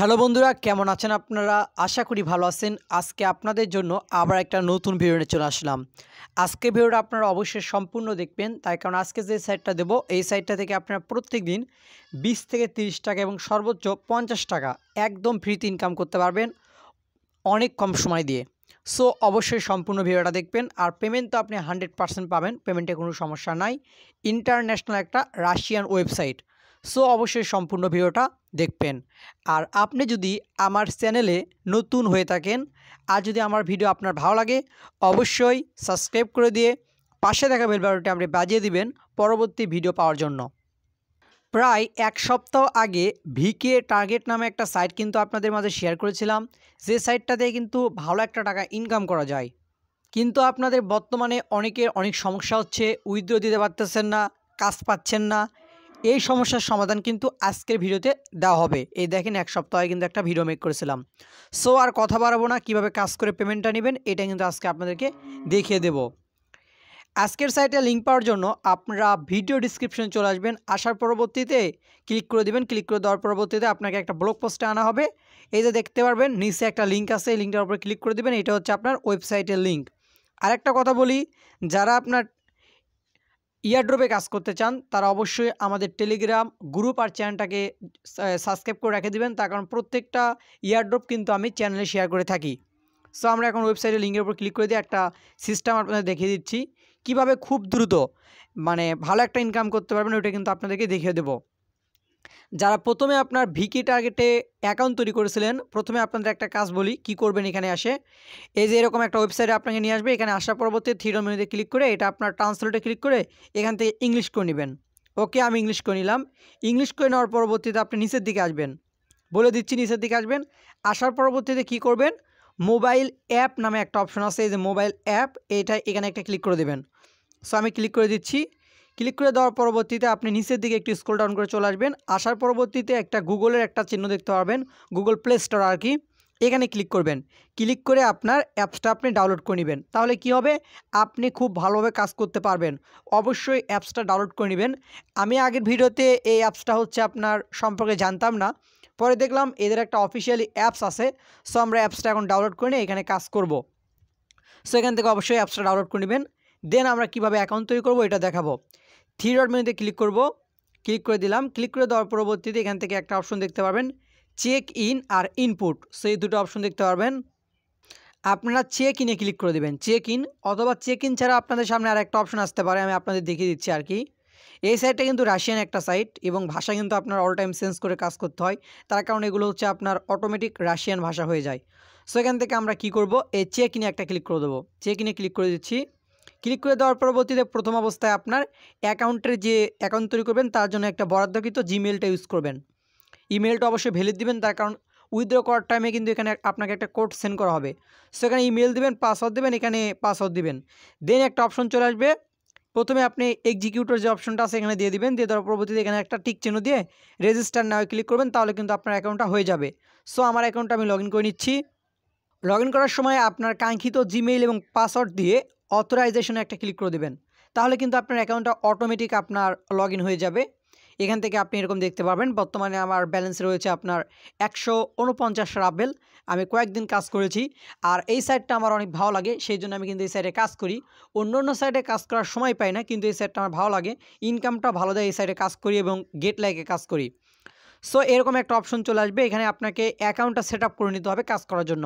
Hello বন্ধুরা কেমন আছেন আপনারা আশা করি ভালো আছেন আজকে আপনাদের জন্য আবার একটা নতুন ভিডিও নিয়ে চলে আসলাম আজকে ভিডিওটা আপনারা অবশ্যই সম্পূর্ণ দেখবেন তাই কারণ আজকে যে সাইটটা দেব এই সাইটটা থেকে আপনারা প্রত্যেক দিন বিশ থেকে তিরিশ টাকা এবং সর্বোচ্চ পঞ্চাশ টাকা একদম ফ্রিতে ইনকাম করতে পারবেন অনেক কম সময় দিয়ে সো অবশ্যই সম্পূর্ণ ভিডিওটা দেখবেন আর পেমেন্ট তো আপনি হান্ড্রেড পারসেন্ট পাবেন পেমেন্টে কোনো সমস্যা নাই ইন্টারন্যাশনাল একটা রাশিয়ান ওয়েবসাইট সো অবশ্যই সম্পূর্ণ ভিডিওটা দেখবেন আর আপনি যদি আমার চ্যানেলে নতুন হয়ে থাকেন আর যদি আমার ভিডিও আপনার ভালো লাগে অবশ্যই সাবস্ক্রাইব করে দিয়ে পাশে দেখা বেল বাটনটি আপনি বাজিয়ে দিবেন পরবর্তী ভিডিও পাওয়ার জন্য প্রায় এক সপ্তাহ আগে ভিকে টার্গেট নামে একটা সাইট কিন্তু আপনাদের মাঝে শেয়ার করেছিলাম যে সাইটটাতে কিন্তু ভালো একটা টাকা ইনকাম করা যায় কিন্তু আপনাদের বর্তমানে অনেকের অনেক সমস্যা হচ্ছে উইথড্র দিতে পারতেছেন না কাজ পাচ্ছেন না এই সমস্যার সমাধান কিন্তু আজকের ভিডিওতে দেওয়া হবে এই দেখেন এক সপ্তাহে কিন্তু একটা ভিডিও মেক করেছিলাম সো আর কথা বাড়াবো না কিভাবে কাজ করে পেমেন্টটা নেবেন এটা কিন্তু আজকে আপনাদেরকে দেখিয়ে দেব আজকের সাইটে লিঙ্ক পাওয়ার জন্য আপনারা ভিডিও ডিসক্রিপশন চলে আসবেন আসার পরবর্তীতে ক্লিক করে দেবেন ক্লিক করে দেওয়ার পরবর্তীতে আপনাকে একটা ব্লগ পোস্টে আনা হবে এই যে দেখতে পারবেন নিচে একটা লিঙ্ক আছে এই লিঙ্কটার উপরে ক্লিক করে দেবেন এটা হচ্ছে আপনার ওয়েবসাইটের লিঙ্ক আরেকটা কথা বলি যারা আপনার ইয়ারড্রপে কাজ করতে চান তারা অবশ্যই আমাদের টেলিগ্রাম গ্রুপ আর চ্যানেলটাকে সাবস্ক্রাইব করে রেখে দেবেন তার কারণ প্রত্যেকটা ইয়ারড্রপ কিন্তু আমি চ্যানেলে শেয়ার করে থাকি সো আমরা এখন ওয়েবসাইটের লিঙ্কের উপর ক্লিক করে দিয়ে একটা সিস্টেম আপনাদের দেখিয়ে দিচ্ছি কিভাবে খুব দ্রুত মানে ভালো একটা ইনকাম করতে পারবেন ওইটা কিন্তু আপনাদেরকে দেখিয়ে দেবো যারা প্রথমে আপনার ভিকি টার্গেটে অ্যাকাউন্ট তৈরি করেছিলেন প্রথমে আপনাদের একটা কাজ বলি কি করবেন এখানে আসে এই যে এরকম একটা ওয়েবসাইটে আপনাকে নিয়ে আসবে এখানে আসার পরবর্তী থ্রিডল মেনুতে ক্লিক করে এটা আপনার ট্রান্সলেটে ক্লিক করে এখান থেকে ইংলিশ করে নেবেন ওকে আমি ইংলিশ করে নিলাম ইংলিশ করে নেওয়ার পরবর্তীতে আপনি নিচের দিকে আসবেন বলে দিচ্ছি নিচের দিকে আসবেন আসার পরবর্তীতে কি করবেন মোবাইল অ্যাপ নামে একটা অপশন আছে এই যে মোবাইল অ্যাপ এটা এখানে একটা ক্লিক করে দেবেন সো আমি ক্লিক করে দিচ্ছি ক্লিক করে দেওয়ার পরবর্তীতে আপনি নিচের দিকে একটু স্ক্রোল ডাউন করে চলে আসবেন আসার পরবর্তীতে একটা গুগলের একটা চিহ্ন দেখতে পারবেন গুগল প্লে স্টোর আর কি এখানে ক্লিক করবেন ক্লিক করে আপনার অ্যাপসটা আপনি ডাউনলোড করে নেবেন তাহলে কি হবে আপনি খুব ভালোভাবে কাজ করতে পারবেন অবশ্যই অ্যাপসটা ডাউনলোড করে নেবেন আমি আগের ভিডিওতে এই অ্যাপসটা হচ্ছে আপনার সম্পর্কে জানতাম না পরে দেখলাম এদের একটা অফিসিয়ালি অ্যাপস আছে সো আমরা অ্যাপসটা এখন ডাউনলোড করে নিয়ে এখানে কাজ করব সো এখান থেকে অবশ্যই অ্যাপসটা ডাউনলোড করে নেবেন দেন আমরা কিভাবে অ্যাকাউন্ট তৈরি করবো এটা দেখাবো থ্রি ডট মেনুতে ক্লিক করব ক্লিক করে দিলাম ক্লিক করে দেওয়ার পরবর্তীতে এখান থেকে একটা অপশন দেখতে পাবেন চেক ইন আর ইনপুট সেই দুটো অপশন দেখতে পারবেন আপনারা চেক ইনে ক্লিক করে দেবেন চেক ইন অথবা চেক ইন ছাড়া আপনাদের সামনে আর একটা অপশন আসতে পারে আমি আপনাদের দেখিয়ে দিচ্ছি আর কি এই সাইটটা কিন্তু রাশিয়ান একটা সাইট এবং ভাষা কিন্তু আপনার অল টাইম চেঞ্জ করে কাজ করতে হয় তার কারণে এগুলো হচ্ছে আপনার অটোমেটিক রাশিয়ান ভাষা হয়ে যায় সো এখান থেকে আমরা কি করব এই চেক ইনে একটা ক্লিক করে দেবো চেক ইনে ক্লিক করে দিচ্ছি ক্লিক করে দেওয়ার পরবর্তীতে প্রথম অবস্থায় আপনার অ্যাকাউন্টের যে অ্যাকাউন্ট তৈরি করবেন তার জন্য একটা বরাদ্দকৃত জিমেলটা ইউজ করবেন ইমেলটা অবশ্যই ভ্যালিড দিবেন তার কারণ উইথড্র করার টাইমে কিন্তু এখানে আপনাকে একটা কোড সেন্ড করা হবে সো এখানে ইমেল দেবেন পাসওয়ার্ড দেবেন এখানে পাসওয়ার্ড দেবেন দেন একটা অপশন চলে আসবে প্রথমে আপনি এক্সিকিউটর যে অপশনটা আছে এখানে দিয়ে দিবেন দিয়ে দেওয়ার পরবর্তীতে এখানে একটা টিক চিহ্ন দিয়ে রেজিস্টার নাও ক্লিক করবেন তাহলে কিন্তু আপনার অ্যাকাউন্টটা হয়ে যাবে সো আমার অ্যাকাউন্টটা আমি লগ করে নিচ্ছি লগ করার সময় আপনার কাঙ্ক্ষিত জিমেইল এবং পাসওয়ার্ড দিয়ে অথরাইজেশনে একটা ক্লিক করে দেবেন তাহলে কিন্তু আপনার অ্যাকাউন্টটা অটোমেটিক আপনার লগ হয়ে যাবে এখান থেকে আপনি এরকম দেখতে পারবেন বর্তমানে আমার ব্যালেন্স রয়েছে আপনার একশো উনপঞ্চাশ রাবেল আমি কয়েকদিন কাজ করেছি আর এই সাইটটা আমার অনেক ভালো লাগে সেই জন্য আমি কিন্তু এই সাইডে কাজ করি অন্য অন্য সাইডে কাজ করার সময় পাই না কিন্তু এই সাইডটা আমার ভালো লাগে ইনকামটা ভালো দেয় এই সাইডে কাজ করি এবং গেট লাইকে কাজ করি সো এরকম একটা অপশন চলে আসবে এখানে আপনাকে অ্যাকাউন্টটা সেট আপ করে নিতে হবে কাজ করার জন্য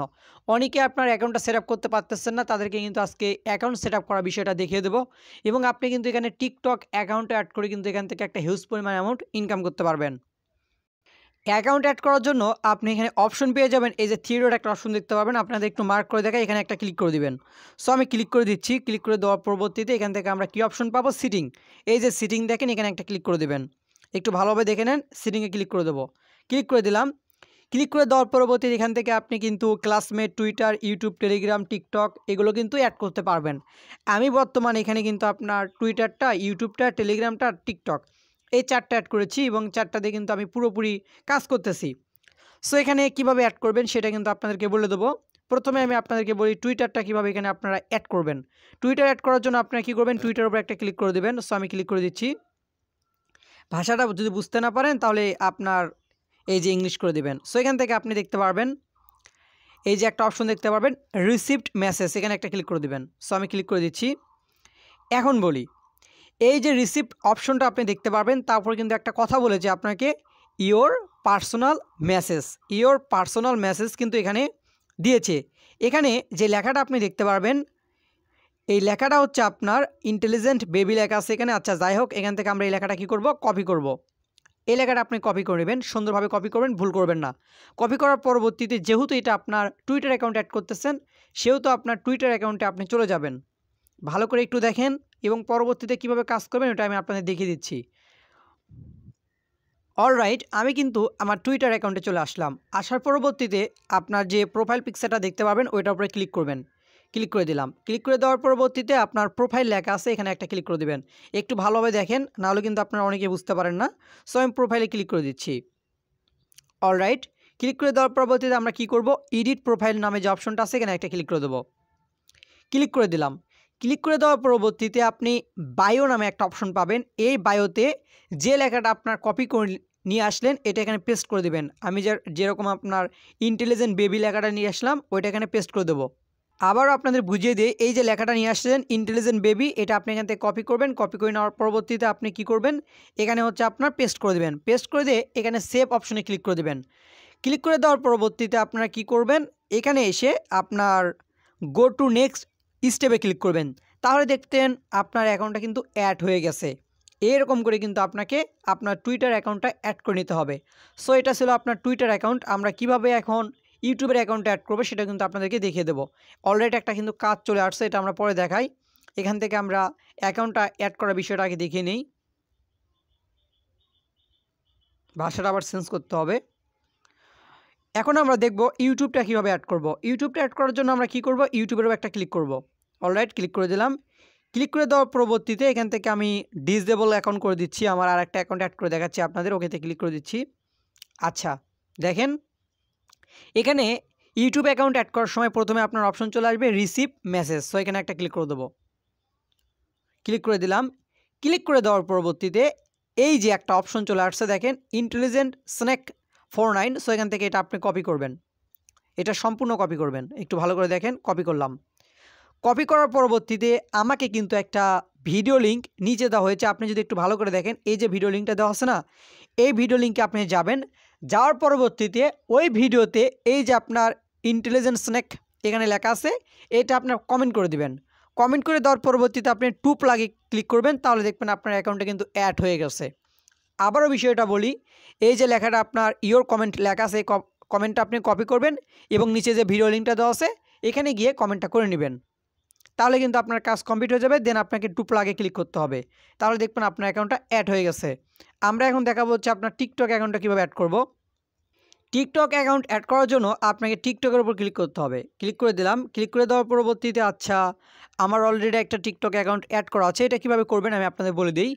অনেকে আপনার অ্যাকাউন্টটা সেট আপ করতে পারতেছেন না তাদেরকে কিন্তু আজকে অ্যাকাউন্ট সেট আপ করার বিষয়টা দেখিয়ে দেবো এবং আপনি কিন্তু এখানে টিকটক অ্যাকাউন্টে অ্যাড করে কিন্তু এখান থেকে একটা হিউজ পরিমাণ অ্যামাউন্ট ইনকাম করতে পারবেন অ্যাকাউন্ট অ্যাড করার জন্য আপনি এখানে অপশন পেয়ে যাবেন এই যে থিওর একটা অপশন দেখতে পাবেন আপনাদের একটু মার্ক করে দেখা এখানে একটা ক্লিক করে দিবেন সো আমি ক্লিক করে দিচ্ছি ক্লিক করে দেওয়ার পরবর্তীতে এখান থেকে আমরা কী অপশন পাবো সিটিং এই যে সিটিং দেখেন এখানে একটা ক্লিক করে দেবেন একটু ভালোভাবে দেখে নেন সিটিংয়ে ক্লিক করে দেবো ক্লিক করে দিলাম ক্লিক করে দেওয়ার পরবর্তী এখান থেকে আপনি কিন্তু classmate Twitter YouTube Telegram TikTok এগুলো কিন্তু অ্যাড করতে পারবেন আমি বর্তমানে এখানে কিন্তু আপনার টুইটারটা ইউটিউবটা টেলিগ্রামটা টিকটক এই চারটা অ্যাড করেছি এবং চারটাতে কিন্তু আমি পুরোপুরি কাজ করতেছি সো এখানে কিভাবে অ্যাড করবেন সেটা কিন্তু আপনাদেরকে বলে দেবো প্রথমে আমি আপনাদেরকে বলি টুইটারটা কীভাবে এখানে আপনারা অ্যাড করবেন টুইটার অ্যাড করার জন্য আপনারা কী করবেন টুইটার উপর একটা ক্লিক করে দেবেন সো আমি ক্লিক করে দিচ্ছি ভাষাটা যদি বুঝতে না পারেন তাহলে আপনার এই যে ইংলিশ করে দেবেন সো এখান থেকে আপনি দেখতে পারবেন এই যে একটা অপশন দেখতে পারবেন রিসিভড মেসেজ এখানে একটা ক্লিক করে দেবেন সো আমি ক্লিক করে দিচ্ছি এখন বলি এই যে রিসিপ্ট অপশনটা আপনি দেখতে পারবেন তারপর কিন্তু একটা কথা বলেছে আপনাকে your personal message your personal message কিন্তু এখানে দিয়েছে এখানে যে লেখাটা আপনি দেখতে পারবেন এই লেখাটা হচ্ছে আপনার ইন্টেলিজেন্ট বেবি লেখা আছে এখানে আচ্ছা যাই হোক এখান থেকে আমরা এই লেখাটা কী করব কপি করব। এই লেখাটা আপনি কপি করে নেবেন সুন্দরভাবে কপি করবেন ভুল করবেন না কপি করার পরবর্তীতে যেহেতু এটা আপনার টুইটার অ্যাকাউন্ট অ্যাড করতেছেন সেহেতু আপনার টুইটার অ্যাকাউন্টে আপনি চলে যাবেন ভালো করে একটু দেখেন এবং পরবর্তীতে কিভাবে কাজ করবেন ওটা আমি আপনাদের দেখিয়ে দিচ্ছি অলরাইট আমি কিন্তু আমার টুইটার অ্যাকাউন্টে চলে আসলাম আসার পরবর্তীতে আপনার যে প্রোফাইল পিকচারটা দেখতে পাবেন ওইটার উপরে ক্লিক করবেন ক্লিক করে দিলাম ক্লিক করে দেওয়ার পরবর্তীতে আপনার প্রোফাইল লেখা আছে এখানে একটা ক্লিক করে দেবেন একটু ভালোভাবে দেখেন নাহলে কিন্তু আপনারা অনেকে বুঝতে পারেন না সো আমি প্রোফাইলে ক্লিক করে দিচ্ছি অলরাইট ক্লিক করে দেওয়ার পরবর্তীতে আমরা কি করব এডিট প্রোফাইল নামে যে অপশনটা আছে এখানে একটা ক্লিক করে দেবো ক্লিক করে দিলাম ক্লিক করে দেওয়ার পরবর্তীতে আপনি বায়ো নামে একটা অপশন পাবেন এই বায়োতে যে লেখাটা আপনার কপি করে নিয়ে আসলেন এটা এখানে পেস্ট করে দেবেন আমি যে যেরকম আপনার ইন্টেলিজেন্ট বেবি লেখাটা নিয়ে আসলাম ওইটা এখানে পেস্ট করে দেবো আবারও আপনাদের বুঝিয়ে দিয়ে এই যে লেখাটা নিয়ে আসছেন ইন্টেলিজেন্ট বেবি এটা আপনি এখান থেকে কপি করবেন কপি করে নেওয়ার পরবর্তীতে আপনি কি করবেন এখানে হচ্ছে আপনার পেস্ট করে দেবেন পেস্ট করে দিয়ে এখানে সেভ অপশনে ক্লিক করে দেবেন ক্লিক করে দেওয়ার পরবর্তীতে আপনারা কি করবেন এখানে এসে আপনার গো টু নেক্সট স্টেপে ক্লিক করবেন তাহলে দেখতেন আপনার অ্যাকাউন্টটা কিন্তু অ্যাড হয়ে গেছে এরকম করে কিন্তু আপনাকে আপনার টুইটার অ্যাকাউন্টটা অ্যাড করে নিতে হবে সো এটা ছিল আপনার টুইটার অ্যাকাউন্ট আমরা কিভাবে এখন ইউটিউবের অ্যাকাউন্ট অ্যাড করবে সেটা কিন্তু আপনাদেরকে দেখিয়ে দেবো অলরেডি একটা কিন্তু কাজ চলে আসছে এটা আমরা পরে দেখাই এখান থেকে আমরা অ্যাকাউন্টটা অ্যাড করার বিষয়টা আগে দেখিয়ে নিই ভাষাটা আবার চেঞ্জ করতে হবে এখন আমরা দেখব ইউটিউবটা কীভাবে অ্যাড করব ইউটিউবটা অ্যাড করার জন্য আমরা কি করব ইউটিউবেরও একটা ক্লিক করব অলরাইট ক্লিক করে দিলাম ক্লিক করে দেওয়ার পরবর্তীতে এখান থেকে আমি ডিজেবল অ্যাকাউন্ট করে দিচ্ছি আমার আর একটা অ্যাকাউন্ট অ্যাড করে দেখাচ্ছি আপনাদের ওকেতে ক্লিক করে দিচ্ছি আচ্ছা দেখেন এখানে ইউটিউব অ্যাকাউন্ট অ্যাড করার সময় প্রথমে আপনার অপশন চলে আসবে রিসিভ মেসেজ সো এখানে একটা ক্লিক করে দেবো ক্লিক করে দিলাম ক্লিক করে দেওয়ার পরবর্তীতে এই যে একটা অপশন চলে আসছে দেখেন intelligent snack four nine so এখান থেকে এটা আপনি কপি করবেন এটা সম্পূর্ণ কপি করবেন একটু ভালো করে দেখেন কপি করলাম কপি করার পরবর্তীতে আমাকে কিন্তু একটা ভিডিও লিঙ্ক নিচে দেওয়া হয়েছে আপনি যদি একটু ভালো করে দেখেন এই যে ভিডিও লিঙ্কটা দেওয়া আছে না এই ভিডিও লিঙ্কে আপনি যাবেন যাওয়ার পরবর্তীতে ওই ভিডিওতে এই যে আপনার ইন্টেলিজেন্ট স্নেক এখানে লেখা আছে এটা আপনার কমেন্ট করে দিবেন কমেন্ট করে দেওয়ার পরবর্তীতে আপনি টু প্লাগে ক্লিক করবেন তাহলে দেখবেন আপনার অ্যাকাউন্টে কিন্তু অ্যাড হয়ে গেছে আবারও বিষয়টা বলি এই যে লেখাটা আপনার ইয়োর কমেন্ট লেখা আছে কমেন্টটা আপনি কপি করবেন এবং নিচে যে ভিডিও লিঙ্কটা দেওয়া আছে এখানে গিয়ে কমেন্টটা করে নেবেন তাহলে কিন্তু আপনার কাজ কমপ্লিট হয়ে যাবে দেন আপনাকে টু প্লাগে ক্লিক করতে হবে তাহলে দেখবেন আপনার অ্যাকাউন্টটা অ্যাড হয়ে গেছে আমরা এখন দেখাবো হচ্ছে আপনার টিকটক অ্যাকাউন্টটা কীভাবে অ্যাড করবো টিকটক অ্যাকাউন্ট অ্যাড করার জন্য আপনাকে টিকটকের উপর ক্লিক করতে হবে ক্লিক করে দিলাম ক্লিক করে দেওয়ার পরবর্তীতে আচ্ছা আমার অলরেডি একটা টিকটক অ্যাকাউন্ট অ্যাড করা আছে এটা কীভাবে করবেন আমি আপনাদের বলে দিই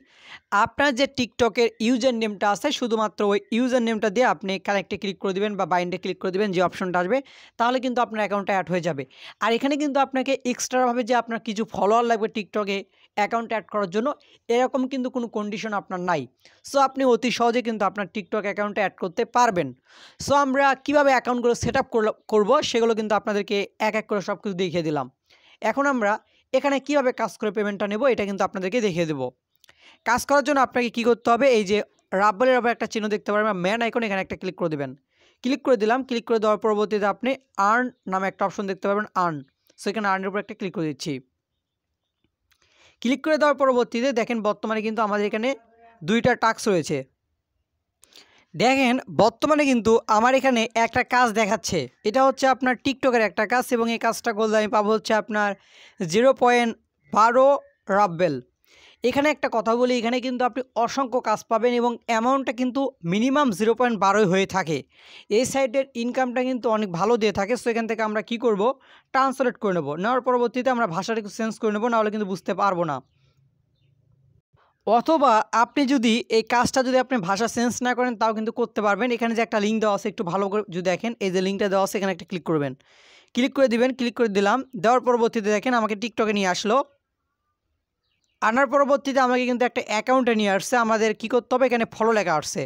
আপনার যে টিকটকের ইউজার নেমটা আছে শুধুমাত্র ওই ইউজার নেমটা দিয়ে আপনি কানেক্টে ক্লিক করে দেবেন বা বাইন্ডে ক্লিক করে দেবেন যে অপশনটা আসবে তাহলে কিন্তু আপনার অ্যাকাউন্টটা অ্যাড হয়ে যাবে আর এখানে কিন্তু আপনাকে এক্সট্রাভাবে যে আপনার কিছু ফলোয়ার লাগবে টিকটকে অ্যাকাউন্ট অ্যাড করার জন্য এরকম কিন্তু কোনো কন্ডিশন আপনার নাই সো আপনি অতি সহজে কিন্তু আপনার টিকটক অ্যাকাউন্টে অ্যাড করতে পারবেন সো আমরা কিভাবে অ্যাকাউন্টগুলো সেট আপ করবো সেগুলো কিন্তু আপনাদেরকে এক এক করে সব কিছু দেখিয়ে দিলাম এখন আমরা এখানে কিভাবে কাজ করে পেমেন্টটা নেব এটা কিন্তু আপনাদেরকে দেখিয়ে দেবো কাজ করার জন্য আপনাকে কি করতে হবে এই যে রাব্বলের আবার একটা চিহ্ন দেখতে পারবেন ম্যান আইকন এখানে একটা ক্লিক করে দেবেন ক্লিক করে দিলাম ক্লিক করে দেওয়ার পরবর্তীতে আপনি আর্ন নামে একটা অপশন দেখতে পাবেন আর্ন সো এখানে আর্নের উপর একটা ক্লিক করে দিচ্ছি ক্লিক করে দেওয়ার পরবর্তীতে দেখেন বর্তমানে কিন্তু আমাদের এখানে দুইটা টাস্ক রয়েছে দেখেন বর্তমানে কিন্তু আমার এখানে একটা কাজ দেখাচ্ছে এটা হচ্ছে আপনার টিকটকের একটা কাজ এবং এই কাজটা করলে আমি পাবো হচ্ছে আপনার জিরো পয়েন্ট বারো রাব্বেল এখানে একটা কথা বলি এখানে কিন্তু আপনি অসংখ্য কাজ পাবেন এবং অ্যামাউন্টটা কিন্তু মিনিমাম জিরো পয়েন্ট বারোই হয়ে থাকে এই সাইডের ইনকামটা কিন্তু অনেক ভালো দিয়ে থাকে সো এখান থেকে আমরা কি করব ট্রান্সলেট করে নেবো নেওয়ার পরবর্তীতে আমরা ভাষাটা একটু চেঞ্জ করে নেবো নাহলে কিন্তু বুঝতে পারবো না অথবা আপনি যদি এই কাজটা যদি আপনি ভাষা চেঞ্জ না করেন তাও কিন্তু করতে পারবেন এখানে যে একটা লিঙ্ক দেওয়া আছে একটু ভালো করে যদি দেখেন এই যে লিঙ্কটা দেওয়া আছে এখানে একটা ক্লিক করবেন ক্লিক করে দিবেন ক্লিক করে দিলাম দেওয়ার পরবর্তীতে দেখেন আমাকে টিকটকে নিয়ে আসলো আনার পরবর্তীতে আমাকে কিন্তু একটা অ্যাকাউন্টে নিয়ে আসছে আমাদের কি করতে হবে এখানে ফলো লেখা আসছে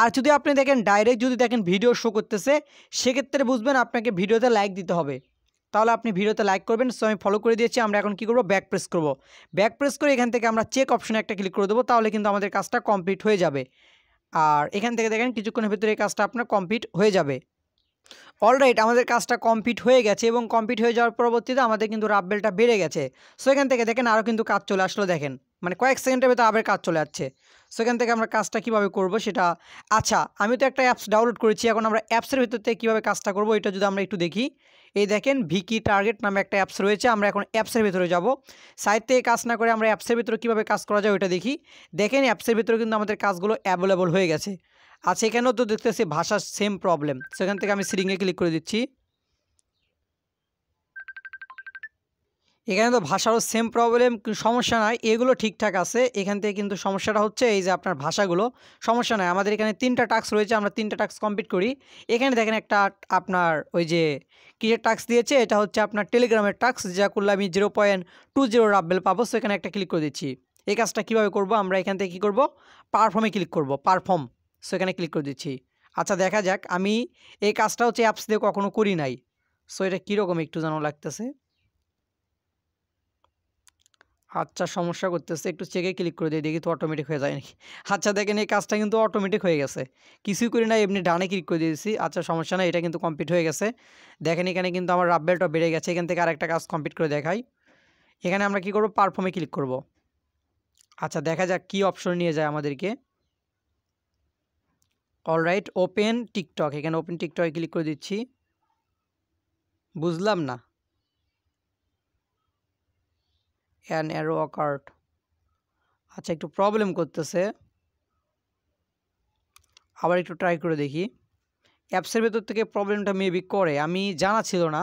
আর যদি আপনি দেখেন ডাইরেক্ট যদি দেখেন ভিডিও শো করতেছে সেক্ষেত্রে বুঝবেন আপনাকে ভিডিওতে লাইক দিতে হবে তাহলে আপনি ভিডিওতে লাইক করবেন সো আমি ফলো করে দিয়েছি আমরা এখন কি করব ব্যাক প্রেস করব ব্যাক প্রেস করে এখান থেকে আমরা চেক অপশনে একটা ক্লিক করে দেবো তাহলে কিন্তু আমাদের কাজটা কমপ্লিট হয়ে যাবে আর এখান থেকে দেখেন কিছুক্ষণের ভিতরে এই কাজটা আপনার কমপ্লিট হয়ে যাবে অলরাইট আমাদের কাজটা কমপ্লিট হয়ে গেছে এবং কমপ্লিট হয়ে যাওয়ার পরবর্তীতে আমাদের কিন্তু রাববেলটা বেড়ে গেছে সো এখান থেকে দেখেন আরও কিন্তু কাজ চলে আসলো দেখেন মানে কয়েক সেকেন্ডের ভেতরে আবার কাজ চলে যাচ্ছে সো এখান থেকে আমরা কাজটা কীভাবে করব সেটা আচ্ছা আমি তো একটা অ্যাপস ডাউনলোড করেছি এখন আমরা অ্যাপসের ভিতর থেকে কীভাবে কাজটা করব এটা যদি আমরা একটু দেখি এই দেখেন ভিকি টার্গেট নামে একটা অ্যাপস রয়েছে আমরা এখন অ্যাপসের ভিতরে যাব সাইড থেকে কাজ না করে আমরা অ্যাপসের ভিতরে কীভাবে কাজ করা যায় ওইটা দেখি দেখেন অ্যাপসের ভিতরে কিন্তু আমাদের কাজগুলো অ্যাভেলেবল হয়ে গেছে আর আচ্ছা, সেখানেও তো দেখতেছি ভাষার সেম প্রবলেম সেখান থেকে আমি সিরিংয়ে ক্লিক করে দিচ্ছি এখানে তো ভাষারও সেম প্রবলেম সমস্যা নাই এগুলো ঠিকঠাক আছে এখান থেকে কিন্তু সমস্যাটা হচ্ছে এই যে আপনার ভাষাগুলো সমস্যা নাই আমাদের এখানে তিনটা টাস্ক রয়েছে আমরা তিনটা টাস্ক কমপ্লিট করি এখানে দেখেন একটা আপনার ওই যে কিসের টাস্ক দিয়েছে এটা হচ্ছে আপনার টেলিগ্রামের টাস্ক যা করলে আমি জিরো পয়েন্ট টু জিরো রাবেল পাবো সেখানে একটা ক্লিক করে দিচ্ছি এই কাজটা কীভাবে করবো আমরা এখান থেকে কী করবো পারফর্মে ক্লিক করব পারফর্ম সো এখানে ক্লিক করে দিচ্ছি আচ্ছা দেখা যাক আমি এই কাজটা হচ্ছে অ্যাপস দিয়ে কখনো করি নাই সো এটা কীরকম একটু যেন লাগতেছে আচ্ছা সমস্যা করতেছে একটু চেকে ক্লিক করে দিই দেখি তো অটোমেটিক হয়ে যায় নাকি আচ্ছা দেখেন এই কাজটা কিন্তু অটোমেটিক হয়ে গেছে কিছুই করি না এমনি ডানে ক্লিক করে দিয়েছি আচ্ছা সমস্যা না এটা কিন্তু কমপ্লিট হয়ে গেছে দেখেন এখানে কিন্তু আমার রাব্বেলটা বেড়ে গেছে এখান থেকে আরেকটা কাজ কমপ্লিট করে দেখাই এখানে আমরা কি করব পারফর্মে ক্লিক করব আচ্ছা দেখা যাক কি অপশন নিয়ে যায় আমাদেরকে অলরাইট ওপেন টিকটক এখানে ওপেন টিকটকে ক্লিক করে দিচ্ছি বুঝলাম না অ্যান অ্যারো অকার্ট আচ্ছা একটু প্রবলেম করতেছে আবার একটু ট্রাই করে দেখি অ্যাপসের ভেতর থেকে প্রবলেমটা মেবি করে আমি জানা ছিল না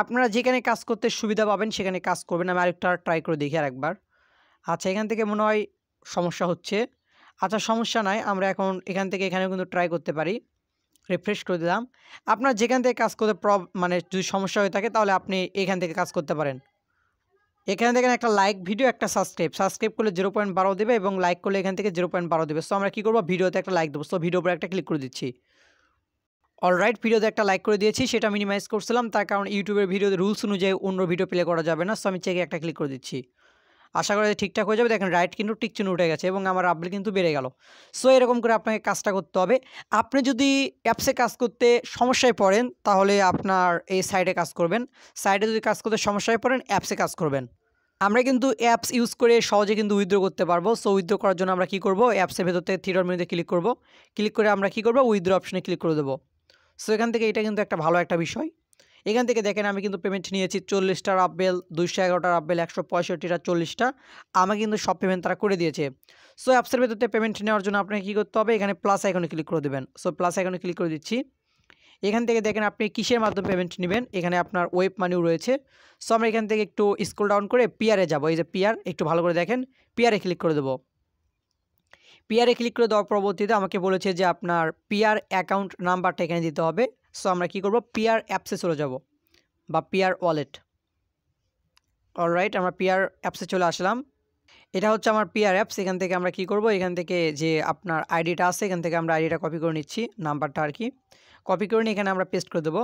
আপনারা যেখানে কাজ করতে সুবিধা পাবেন সেখানে কাজ করবেন আমি আরেকটা ট্রাই করে দেখি আর একবার আচ্ছা এখান থেকে মনে হয় সমস্যা হচ্ছে আচ্ছা সমস্যা নাই আমরা এখন এখান থেকে এখানে কিন্তু ট্রাই করতে পারি রিফ্রেশ করে দিলাম আপনার যেখান থেকে কাজ করতে প্রব মানে যদি সমস্যা হয়ে থাকে তাহলে আপনি এখান থেকে কাজ করতে পারেন এখানে দেখেন একটা লাইক ভিডিও একটা সাবস্ক্রাইব সাবস্ক্রাইব করলে জিরো পয়েন্ট বারো দেবে এবং লাইক করলে এখান থেকে জিরো পয়েন্ট বারো দেবে সো আমরা কী করবো ভিডিওতে একটা লাইক দেবো সো ভিডিও উপরে একটা ক্লিক করে দিচ্ছি অলরাইট ভিডিওতে একটা লাইক করে দিয়েছি সেটা মিনিমাইজ করছিলাম তার কারণ ইউটিউবের ভিডিওতে রুলস অনুযায়ী অন্য ভিডিও প্লে করা যাবে না সো আমি চেকে একটা ক্লিক করে দিচ্ছি আশা করি ঠিকঠাক হয়ে যাবে দেখেন রাইট কিন্তু টিক উঠে গেছে এবং আমার আপডেট কিন্তু বেড়ে গেল সো এরকম করে আপনাকে কাজটা করতে হবে আপনি যদি অ্যাপসে কাজ করতে সমস্যায় পড়েন তাহলে আপনার এই সাইডে কাজ করবেন সাইডে যদি কাজ করতে সমস্যায় পড়েন অ্যাপসে কাজ করবেন আমরা কিন্তু অ্যাপস ইউজ করে সহজে কিন্তু উইথড্রো করতে পারবো সো উইথড্রো করার জন্য আমরা কি করব অ্যাপসের ভেতর থেকে থিয়েটার মেনুতে ক্লিক করব ক্লিক করে আমরা কি করব উইথড্র অপশনে ক্লিক করে দেবো সো এখান থেকে এটা কিন্তু একটা ভালো একটা বিষয় এখান থেকে দেখেন আমি কিন্তু পেমেন্ট নিয়েছি চল্লিশটা আপবেল দুইশো এগারোটা আপবেল একশো পঁয়ষট্টিটা চল্লিশটা আমাকে কিন্তু সব পেমেন্ট তারা করে দিয়েছে সো অ্যাপসের ভেতরতে পেমেন্ট নেওয়ার জন্য আপনাকে কী করতে হবে এখানে প্লাস আইকনে ক্লিক করে দেবেন সো প্লাস আইকনে ক্লিক করে দিচ্ছি এখান থেকে দেখেন আপনি কিসের মাধ্যমে পেমেন্ট নেবেন এখানে আপনার ওয়েব মানিও রয়েছে সো আমরা এখান থেকে একটু স্কুল ডাউন করে পিয়ারে যাবো এই যে পিয়ার একটু ভালো করে দেখেন পিয়ারে ক্লিক করে দেবো পিয়ারে ক্লিক করে দেওয়ার পরবর্তীতে আমাকে বলেছে যে আপনার পিয়ার অ্যাকাউন্ট নাম্বারটা এখানে দিতে হবে সো আমরা কি করব পিয়ার অ্যাপসে চলে যাব বা পিয়ার ওয়ালেট অল রাইট আমরা পিয়ার অ্যাপসে চলে আসলাম এটা হচ্ছে আমার পিয়ার অ্যাপস এখান থেকে আমরা কি করব এখান থেকে যে আপনার আইডিটা আছে এখান থেকে আমরা আইডিটা কপি করে নিচ্ছি নাম্বারটা আর কি কপি করে নিয়ে এখানে আমরা পেস্ট করে দেবো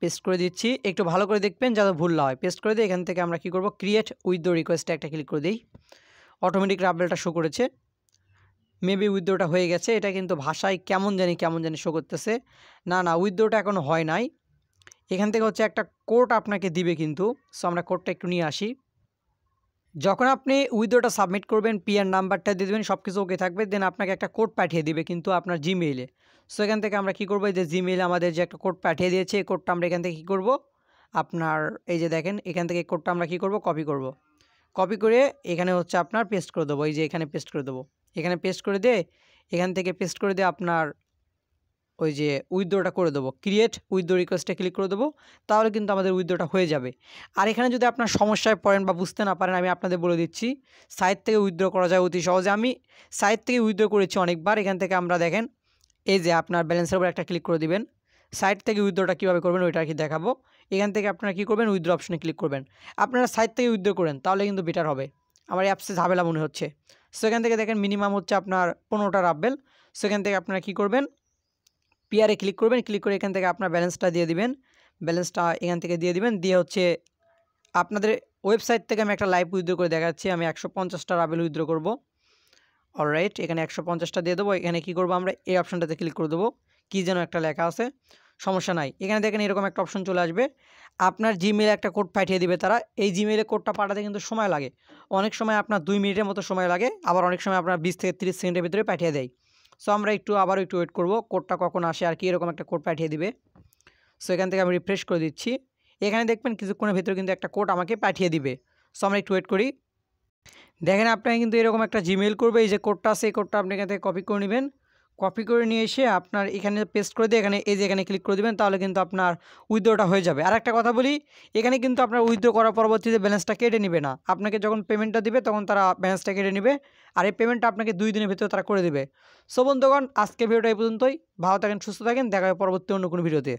পেস্ট করে দিচ্ছি একটু ভালো করে দেখবেন যাতে ভুল না হয় পেস্ট করে দিই এখান থেকে আমরা কি করব ক্রিয়েট উইথ দ্য রিকোয়েস্টে একটা ক্লিক করে দিই অটোমেটিক রাবেলটা শো করেছে মেবি উইথড্রোটা হয়ে গেছে এটা কিন্তু ভাষায় কেমন জানি কেমন জানি শো করতেছে না না উইথড্রোটা এখনও হয় নাই এখান থেকে হচ্ছে একটা কোড আপনাকে দিবে কিন্তু সো আমরা কোডটা একটু নিয়ে আসি যখন আপনি উইথড্রোটা সাবমিট করবেন পিআর নাম্বারটা দিয়ে দেবেন সব কিছু ওকে থাকবে দেন আপনাকে একটা কোড পাঠিয়ে দিবে কিন্তু আপনার জিমেইলে সো এখান থেকে আমরা কি করব এই যে জিমেইলে আমাদের যে একটা কোড পাঠিয়ে দিয়েছে এই কোডটা আমরা এখান থেকে কী করব আপনার এই যে দেখেন এখান থেকে কোডটা আমরা কি করব কপি করব কপি করে এখানে হচ্ছে আপনার পেস্ট করে দেবো এই যে এখানে পেস্ট করে দেবো এখানে পেস্ট করে দিয়ে এখান থেকে পেস্ট করে দিয়ে আপনার ওই যে উইথড্রোটা করে দেবো ক্রিয়েট উইথড্রো রিকোয়েস্টে ক্লিক করে দেবো তাহলে কিন্তু আমাদের উইথড্রোটা হয়ে যাবে আর এখানে যদি আপনার সমস্যায় পড়েন বা বুঝতে না পারেন আমি আপনাদের বলে দিচ্ছি সাইট থেকে উইথড্রো করা যায় অতি সহজে আমি সাইট থেকে উইথড্রো করেছি অনেকবার এখান থেকে আমরা দেখেন এই যে আপনার ব্যালেন্সের উপর একটা ক্লিক করে দিবেন সাইট থেকে উইথড্রোটা কীভাবে করবেন ওইটা আর কি দেখাবো এখান থেকে আপনারা কী করবেন উইথড্রো অপশনে ক্লিক করবেন আপনারা সাইট থেকে উইথড্রো করেন তাহলে কিন্তু বেটার হবে আমার অ্যাপসে ঝামেলা মনে হচ্ছে সেখান থেকে দেখেন মিনিমাম হচ্ছে আপনার পনেরোটা রাববেল সেখান থেকে আপনারা কি করবেন পিয়ারে ক্লিক করবেন ক্লিক করে এখান থেকে আপনার ব্যালেন্সটা দিয়ে দিবেন ব্যালেন্সটা এখান থেকে দিয়ে দিবেন দিয়ে হচ্ছে আপনাদের ওয়েবসাইট থেকে আমি একটা লাইভ উইথড্র করে দেখাচ্ছি আমি একশো পঞ্চাশটা রাবেল উইথড্রো করবো অলরাইট এখানে একশো পঞ্চাশটা দিয়ে দেবো এখানে কি করব আমরা এই অপশানটাতে ক্লিক করে দেবো কী যেন একটা লেখা আছে সমস্যা নাই এখানে দেখেন এরকম একটা অপশন চলে আসবে আপনার জিমেলে একটা কোড পাঠিয়ে দিবে তারা এই জিমেলে কোডটা পাঠাতে কিন্তু সময় লাগে অনেক সময় আপনার দুই মিনিটের মতো সময় লাগে আবার অনেক সময় আপনার বিশ থেকে তিরিশ সেকেন্ডের ভিতরে পাঠিয়ে দেয় সো আমরা একটু আবারও একটু ওয়েট করব কোডটা কখন আসে আর কি এরকম একটা কোড পাঠিয়ে দিবে সো এখান থেকে আমি রিফ্রেশ করে দিচ্ছি এখানে দেখবেন কিছুক্ষণের ভিতরে কিন্তু একটা কোড আমাকে পাঠিয়ে দিবে সো আমরা একটু ওয়েট করি দেখেন আপনাকে কিন্তু এরকম একটা জিমেল করবে এই যে কোডটা আছে এই কোডটা আপনি এখান থেকে কপি করে নেবেন কপি করে নিয়ে এসে আপনার এখানে পেস্ট করে দিয়ে এখানে এই যে এখানে ক্লিক করে দেবেন তাহলে কিন্তু আপনার উইথড্রোটা হয়ে যাবে আর একটা কথা বলি এখানে কিন্তু আপনার উইথড্রো করার পরবর্তীতে ব্যালেন্সটা কেটে নেবে না আপনাকে যখন পেমেন্টটা দিবে তখন তারা ব্যালেন্সটা কেটে নেবে আর এই পেমেন্টটা আপনাকে দুই দিনের ভিতরে তারা করে দেবে সো বন্ধুগণ আজকে ভিডিওটা এই পর্যন্তই ভালো থাকেন সুস্থ থাকেন দেখা হবে পরবর্তী অন্য কোনো ভিডিওতে